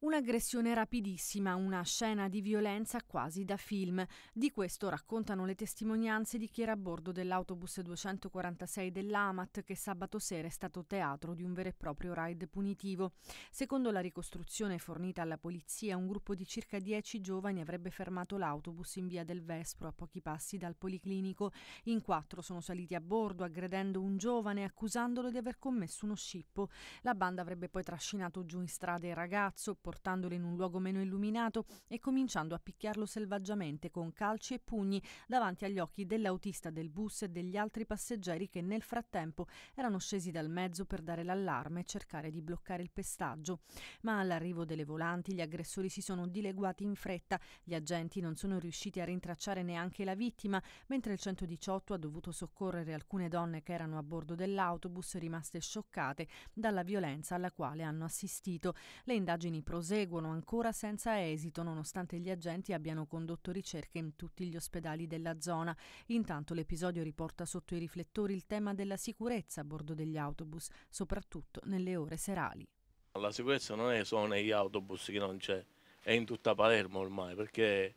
Un'aggressione rapidissima, una scena di violenza quasi da film. Di questo raccontano le testimonianze di chi era a bordo dell'autobus 246 dell'Amat che sabato sera è stato teatro di un vero e proprio raid punitivo. Secondo la ricostruzione fornita alla polizia, un gruppo di circa 10 giovani avrebbe fermato l'autobus in via del Vespro a pochi passi dal policlinico. In quattro sono saliti a bordo aggredendo un giovane e accusandolo di aver commesso uno scippo. La banda avrebbe poi trascinato giù in strada il ragazzo portandolo in un luogo meno illuminato e cominciando a picchiarlo selvaggiamente con calci e pugni davanti agli occhi dell'autista del bus e degli altri passeggeri che nel frattempo erano scesi dal mezzo per dare l'allarme e cercare di bloccare il pestaggio. Ma all'arrivo delle volanti gli aggressori si sono dileguati in fretta, gli agenti non sono riusciti a rintracciare neanche la vittima, mentre il 118 ha dovuto soccorrere alcune donne che erano a bordo dell'autobus rimaste scioccate dalla violenza alla quale hanno assistito. Le indagini proseguono proseguono ancora senza esito nonostante gli agenti abbiano condotto ricerche in tutti gli ospedali della zona. Intanto l'episodio riporta sotto i riflettori il tema della sicurezza a bordo degli autobus, soprattutto nelle ore serali. La sicurezza non è solo negli autobus che non c'è, è in tutta Palermo ormai perché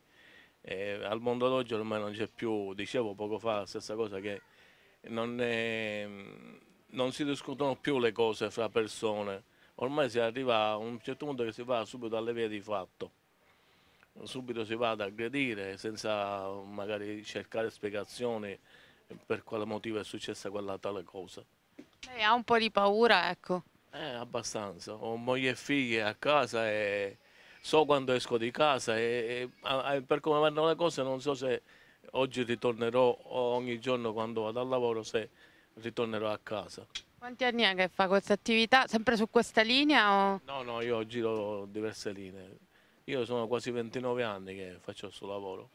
eh, al mondo d'oggi ormai non c'è più, dicevo poco fa la stessa cosa che non, è, non si discutono più le cose fra persone ormai si arriva a un certo punto che si va subito alle vie di fatto, subito si va ad aggredire senza magari cercare spiegazioni per quale motivo è successa quella tale cosa. Lei ha un po' di paura, ecco. Eh, abbastanza. Ho moglie e figlie a casa e so quando esco di casa e, e, per come vanno le cose non so se oggi ritornerò o ogni giorno quando vado al lavoro se ritornerò a casa. Quanti anni è che fa questa attività? Sempre su questa linea? O... No, no, io giro diverse linee. Io sono quasi 29 anni che faccio questo lavoro.